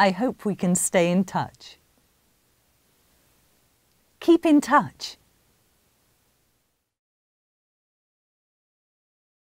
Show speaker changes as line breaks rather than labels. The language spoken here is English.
I hope we can stay in touch. Keep in touch.